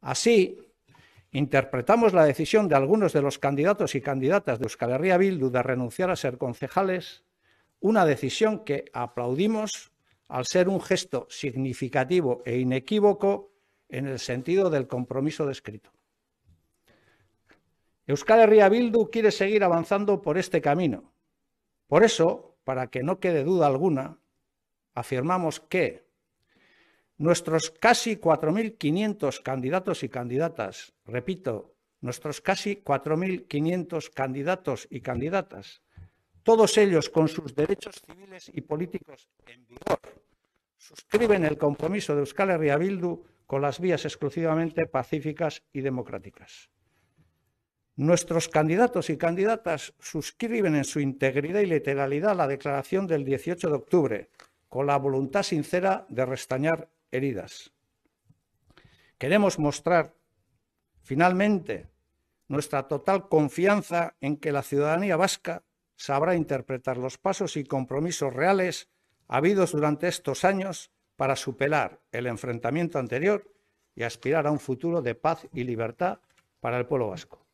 Así, interpretamos la decisión de algunos de los candidatos y candidatas de Euskal Herria Bildu de renunciar a ser concejales, una decisión que aplaudimos al ser un gesto significativo e inequívoco en el sentido del compromiso descrito. Euskal Herria Bildu quiere seguir avanzando por este camino. Por eso, para que no quede duda alguna, afirmamos que Nuestros casi 4.500 candidatos y candidatas, repito, nuestros casi 4.500 candidatos y candidatas, todos ellos con sus derechos civiles y políticos en vigor, suscriben el compromiso de Euskal Herria Bildu con las vías exclusivamente pacíficas y democráticas. Nuestros candidatos y candidatas suscriben en su integridad y literalidad la declaración del 18 de octubre, con la voluntad sincera de restañar heridas. Queremos mostrar, finalmente, nuestra total confianza en que la ciudadanía vasca sabrá interpretar los pasos y compromisos reales habidos durante estos años para superar el enfrentamiento anterior y aspirar a un futuro de paz y libertad para el pueblo vasco.